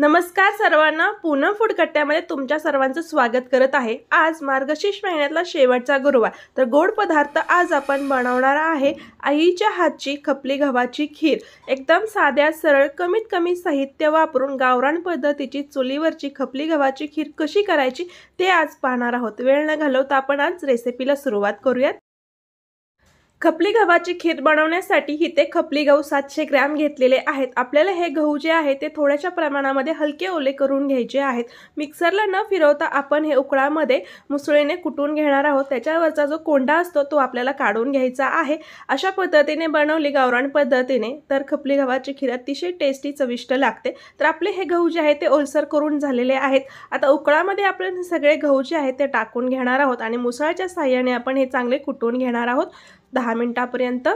नमस्कार सर्वांना पूनम फूडकट्ट्यामध्ये तुमच्या सर्वांचं स्वागत करत आहे आज मार्गशीर्ष महिन्यातला शेवटचा गुरुवार तर गोड पदार्थ आज आपण बनवणार आहे आईच्या हातची खपली गव्हाची खीर एकदम साध्या सरळ कमीत कमी साहित्य वापरून गावरान पद्धतीची चुलीवरची खपली गव्हाची खीर कशी करायची ते आज पाहणार आहोत वेळ न घालवता आपण आज रेसिपीला सुरुवात करूयात खपली गव्हाची खीर बनवण्यासाठी इथे खपली गहू सातशे ग्रॅम घेतलेले आहेत आपल्याला हे गहू जे आहे ते थोड्याशा प्रमाणामध्ये हलके ओले करून घ्यायचे आहेत मिक्सरला न फिरवता आपण हे उकळामध्ये मुसळीने कुटून घेणार आहोत त्याच्यावरचा जो कोंडा असतो तो आपल्याला काढून घ्यायचा आहे अशा पद्धतीने बनवली गावरान पद्धतीने तर खपली गव्हाची खीर अतिशय टेस्टी चविष्ट लागते तर आपले हे गहू जे आहे ते ओलसर करून झालेले आहेत आता उकळामध्ये आपण सगळे गहू जे आहेत ते टाकून घेणार आहोत आणि मुसळाच्या साह्याने आपण हे चांगले कुटून घेणार आहोत दहा मिनटापर्यंत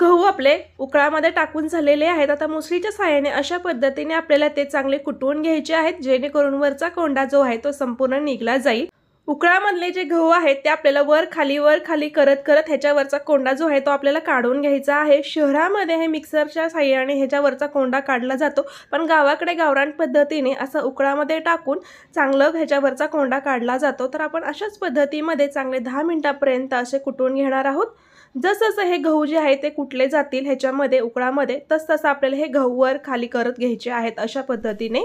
गहू आपले उकळामध्ये टाकून झालेले आहेत आता मुसळीच्या सहाय्याने अशा पद्धतीने आपल्याला ते चांगले कुटवून घ्यायचे आहेत जेणेकरून वरचा कोंडा जो आहे तो संपूर्ण निघला जाईल उकळामधले जे गहू आहेत ते आपल्याला वर खाली वर खाली करत करत ह्याच्यावरचा कोंडा जो आहे तो आपल्याला काढून घ्यायचा आहे शहरामध्ये हे मिक्सरच्या साह्याने ह्याच्यावरचा कोंडा काढला जातो पण गावाकडे गावरान पद्धतीने असं उकळामध्ये टाकून चांगलं ह्याच्यावरचा कोंडा काढला जातो तर आपण अशाच पद्धतीमध्ये चांगले दहा मिनटापर्यंत असे कुटून घेणार आहोत जसजसं हे गहू जे आहे ते कुटले जातील ह्याच्यामध्ये उकळामध्ये तसतसं आपल्याला हे गहू वर खाली करत घ्यायचे आहेत अशा पद्धतीने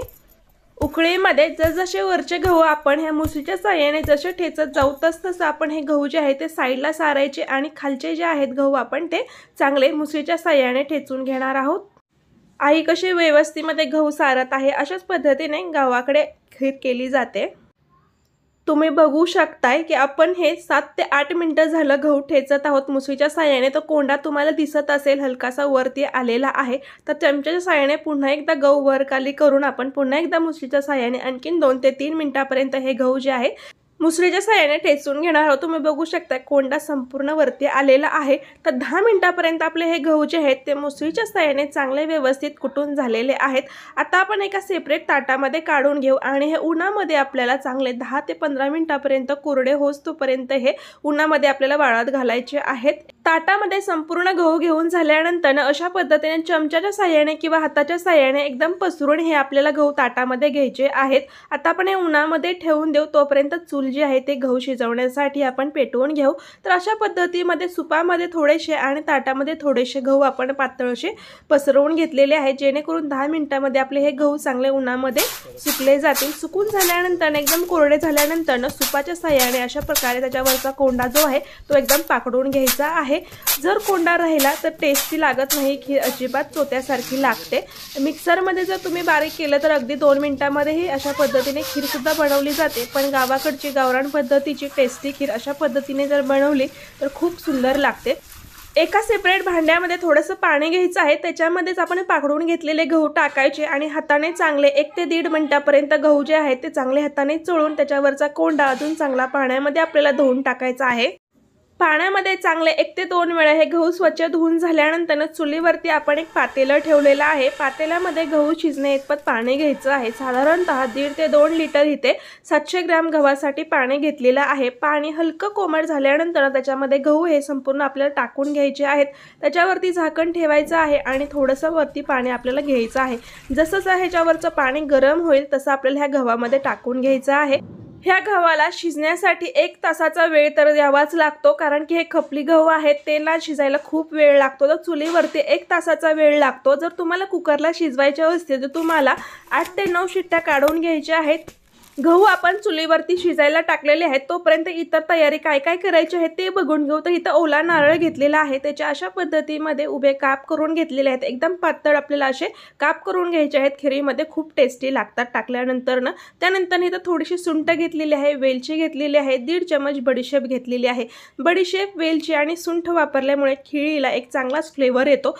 उकळीमध्ये जसजसे वरचे गहू आपण ह्या मुसळीच्या सहाय्याने जसे ठेचत जाऊ तस तसं आपण हे गहू जे आहे ते साईडला सारायचे आणि खालचे जे आहेत गहू आपण ते चांगले मुसळीच्या सहाय्याने ठेचून घेणार आहोत आई कशी व्यवस्थेमध्ये गहू सारत आहे अशाच पद्धतीने गावाकडे खेत केली जाते तुम्ही बघू शकताय की आपण हे सात ते आठ मिनटं झालं गहू ठेचत आहोत मुसळीच्या साह्याने तो कोंडा तुम्हाला दिसत असेल हलकासा वरती आलेला आहे तर चमच्या साह्याने पुन्हा एकदा गहू वर खाली करून आपण पुन्हा एकदा मुसळीच्या साह्याने आणखीन दोन ते तीन मिनटापर्यंत हे गहू जे आहे मुसळीच्या साह्याने ठेचून घेणार आहोत तुम्ही बघू शकता कोंडा संपूर्ण वरती आलेला आहे तर दहा मिनटापर्यंत आपले हे गहू जे आहेत ते मुसळीच्या साह्याने चांगले व्यवस्थित कुटून झालेले आहेत आता आपण एका सेपरेट ताटामध्ये काढून घेऊ आणि हे उन्हामध्ये आपल्याला चांगले दहा ते पंधरा मिनटापर्यंत कोरडे होस्तोपर्यंत हे उन्हामध्ये आपल्याला वाळात घालायचे आहेत ताटामध्ये संपूर्ण गहू घेऊन झाल्यानंतर अशा पद्धतीने चमच्याच्या साह्याने किंवा हाताच्या साह्याने एकदम पसरून हे आपल्याला गहू ताटामध्ये घ्यायचे आहेत आता आपण हे उन्हामध्ये ठेवून देऊ तोपर्यंत चूल जी आहे ते गहू शिजवण्यासाठी आपण पेटवून घेऊ तर अशा पद्धतीमध्ये सुपामध्ये थोडेसे आणि ताटामध्ये थोडेसे गहू आपण असे पसरवून घेतलेले आहे जेणेकरून दहा मिनिटामध्ये आपले हे गहू चांगले उन्हामध्ये सुकले जातील सुकून झाल्यानंतर एकदम कोरडे झाल्यानंतर सुपाच्या साह्याने अशा प्रकारे त्याच्यावरचा कोंडा जो आहे तो एकदम पाकडून घ्यायचा आहे आहे जर कोंडा राहिला तर टेस्टी लागत नाही खीर अजिबात चोत्यासारखी लागते मिक्सरमध्ये जर तुम्ही बारीक केलं तर अगदी दोन मिनटामध्येही अशा पद्धतीने खीरसुद्धा बनवली जाते पण गावाकडची गावरान पद्धतीची टेस्टी खीर अशा पद्धतीने जर बनवली तर खूप सुंदर लागते एका सेपरेट भांड्यामध्ये थोडंसं पाणी घ्यायचं आहे त्याच्यामध्येच आपण पाकडून घेतलेले गहू टाकायचे आणि हाताने चांगले एक ते दीड मिनटापर्यंत गहू जे आहेत ते चांगले हाताने चोळून त्याच्यावरचा कोंडा अजून चांगला पाण्यामध्ये आपल्याला धुवून टाकायचा आहे पाण्यामध्ये चांगले एक ते दोन वेळा हे गहू स्वच्छ धुवून झाल्यानंतर चुलीवरती आपण एक पातेलं ठेवलेलं आहे पातेल्यामध्ये गहू शिजणे इतपत पाणी घ्यायचं आहे साधारणतः दीड ते दोन लिटर इथे सातशे ग्रॅम गव्हासाठी पाणी घेतलेलं आहे पाणी हलकं कोमट झाल्यानंतर त्याच्यामध्ये गहू हे संपूर्ण आपल्याला टाकून घ्यायचे आहेत त्याच्यावरती झाकण ठेवायचं आहे आणि थोडंसं वरती पाणी आपल्याला घ्यायचं आहे जसं ह्याच्यावरचं पाणी गरम होईल तसं आपल्याला ह्या गव्हामध्ये टाकून घ्यायचं आहे ह्या गव्हाला शिजण्यासाठी एक तासाचा वेळ तर द्यावाच लागतो कारण की हे खपली गहू आहेत तेला शिजायला खूप वेळ लागतो तर चुलीवरती एक तासाचा वेळ लागतो जर तुम्हाला कुकरला शिजवायचे असतील तर तुम्हाला आठ ते नऊ शिट्ट्या काढून घ्यायच्या आहेत गहू आपण चुलीवरती शिजायला टाकलेले आहेत तोपर्यंत इतर तयारी काय काय करायची आहे ते बघून घेऊ तर इथं ओला नारळ घेतलेला आहे त्याच्या अशा पद्धतीमध्ये उभे काप करून घेतलेले आहेत एकदम पातळ आपल्याला असे काप करून घ्यायचे आहेत खिरीमध्ये खूप टेस्टी लागतात टाकल्यानंतर ना त्यानंतर इथं थोडीशी सुंट घेतलेली आहे वेलची घेतलेली आहे दीड चमच बडीशेप घेतलेली आहे बडीशेप वेलची आणि सुंठ वापरल्यामुळे खिळीला एक चांगलाच फ्लेवर येतो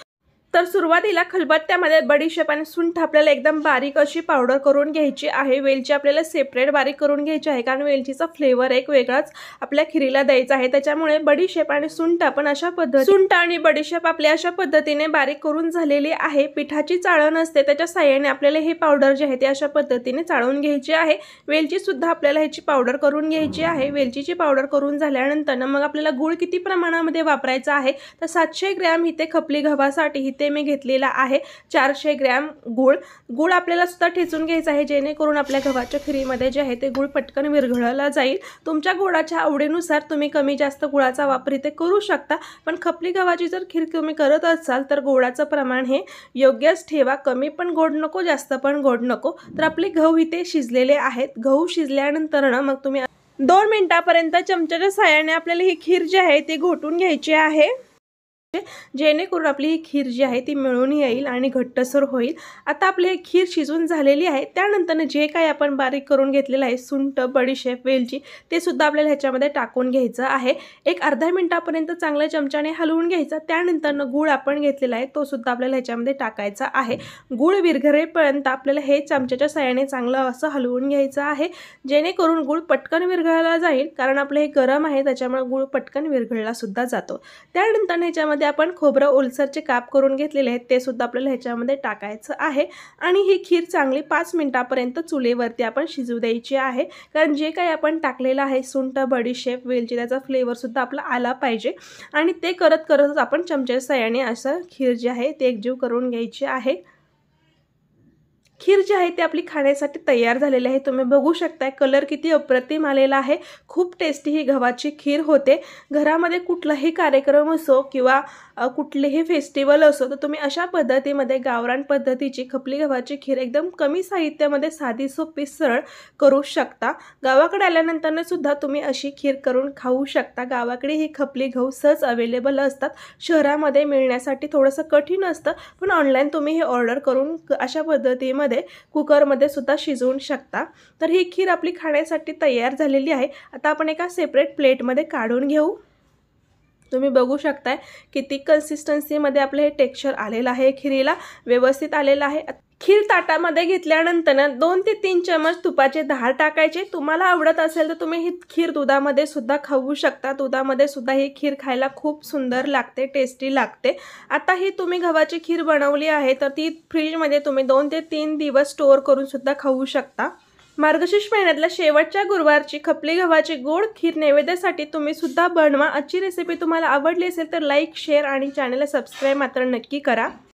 तर सुरुवातीला खलबत्त्यामध्ये बडीशेप आणि सुंठ आपल्याला एकदम बारीक अशी पावडर करून घ्यायची आहे वेलची आपल्याला सेपरेट बारीक करून घ्यायची आहे कारण वेलचीचा फ्लेवर एक वेगळाच आपल्या खिरीला द्यायचा आहे त्याच्यामुळे बडीशेप आणि सुंठ आपण अशा पद्धती सुंठ आणि बडीशेप आपल्या अशा पद्धतीने बारीक करून झालेली आहे पिठाची चाळण असते त्याच्या साह्याने आपल्याला हे पावडर जे आहे ते अशा पद्धतीने चाळून घ्यायची आहे वेलची सुद्धा आपल्याला ह्याची पावडर करून घ्यायची आहे वेलचीची पावडर करून झाल्यानंतर मग आपल्याला गूळ किती प्रमाणामध्ये वापरायचा आहे तर सातशे ग्रॅम इथे खपली गव्हासाठी इथे ते मी घेतलेला आहे चारशे ग्रॅम गूळ गूळ आपल्याला सुद्धा ठेचून घ्यायचं आहे जेणेकरून आपल्या गव्हाच्या खिरीमध्ये जे आहे ते गूळ पटकन विरघळला जाईल तुमच्या गुळाच्या आवडीनुसार तुम्ही कमी जास्त गुळाचा वापर इथे करू शकता पण खपली गव्हाची जर खीर तुम्ही करत असाल तर गोडाचं प्रमाण हे योग्यच ठेवा कमी पण गोड नको जास्त पण गोड नको तर आपले गहू इथे शिजलेले आहेत गहू शिजल्यानंतर ना मग तुम्ही दोन मिनटापर्यंत चमच्याच्या साह्याने आपल्याला ही खीर जी आहे ती घोटून घ्यायची आहे जेणेकरून आपली ही खीर जी आहे ती मिळून येईल आणि घट्टसर होईल आता आपली खीर शिजून झालेली आहे त्यानंतर जे काही आपण बारीक करून घेतलेलं आहे सुंट बडीशेप वेलची ते सुद्धा आपल्याला ह्याच्यामध्ये टाकून घ्यायचं आहे एक अर्ध्या मिनटापर्यंत चांगल्या चमच्याने हलवून घ्यायचा त्यानंतरनं गूळ आपण घेतलेला आहे तो सुद्धा आपल्याला ह्याच्यामध्ये टाकायचा आहे गूळ विरघळेपर्यंत आपल्याला हे चमच्याच्या सहाय्याने चांगलं असं हलवून घ्यायचं आहे जेणेकरून गूळ पटकन विरघळला जाईल कारण आपलं हे गरम आहे त्याच्यामुळे गूळ पटकन विरघळला सुद्धा जातो त्यानंतर ह्याच्यामध्ये यामध्ये आपण खोबरं ओलसरचे काप करून घेतलेले आहेत ते सुद्धा आपल्याला ह्याच्यामध्ये टाकायचं आहे आणि ही खीर चांगली पाच मिनटापर्यंत चुलीवरती आपण शिजू द्यायची आहे कारण जे काही आपण टाकलेलं आहे सुंठ बडीशेप वेलची त्याचा फ्लेवरसुद्धा आपला आला पाहिजे आणि ते करत करतच आपण चमच्या सयाने असं खीर जी आहे ते एकजीव करून घ्यायची आहे खीर जी आहे ती आपली खाण्यासाठी तयार झालेली आहे तुम्ही बघू शकताय कलर किती अप्रतिम आलेला आहे खूप टेस्टी ही गव्हाची खीर होते घरामध्ये कुठलाही कार्यक्रम असो किंवा कुठलेही फेस्टिवल असो तर तुम्ही अशा पद्धतीमध्ये गावरान पद्धतीची खपली गव्हाची खीर एकदम कमी साहित्यामध्ये साधी सोपी सरळ करू शकता गावाकडे आल्यानंतरनं सुद्धा तुम्ही अशी खीर करून खाऊ शकता गावाकडे ही खपली गहू सहज अवेलेबल असतात शहरामध्ये मिळण्यासाठी थोडंसं कठीण असतं पण ऑनलाईन तुम्ही हे ऑर्डर करून अशा पद्धतीमध्ये कुकर कुकरमध्ये सुद्धा शिजवून शकता तर ही खीर आपली खाण्यासाठी तयार झालेली आहे आता आपण एका सेपरेट प्लेटमध्ये काढून घेऊ तुम्ही बघू शकताय किती कन्सिस्टन्सीमध्ये आपलं हे टेक्स्चर आलेलं आहे खिरीला व्यवस्थित आलेलं आहे खीर ताटामध्ये घेतल्यानंतर ना दोन ते तीन चमच तुपाचे धार टाकायचे तुम्हाला आवडत असेल तर तुम्ही ही खीर दुधामध्ये सुद्धा खाऊ शकता दुधामध्ये सुद्धा ही खीर खायला खूप सुंदर लागते टेस्टी लागते आता ही तुम्ही गव्हाची खीर बनवली आहे तर ती फ्रीजमध्ये तुम्ही दोन ते तीन दिवस स्टोअर करून सुद्धा खाऊ शकता मार्गशीर्ष महिन्यातल्या शेवटच्या गुरुवारची खपली गव्हाची गोड खीर नैवेद्यासाठी तुम्ही सुद्धा बनवा आजची रेसिपी तुम्हाला आवडली असेल तर लाईक शेअर आणि चॅनलला सबस्क्राईब मात्र नक्की करा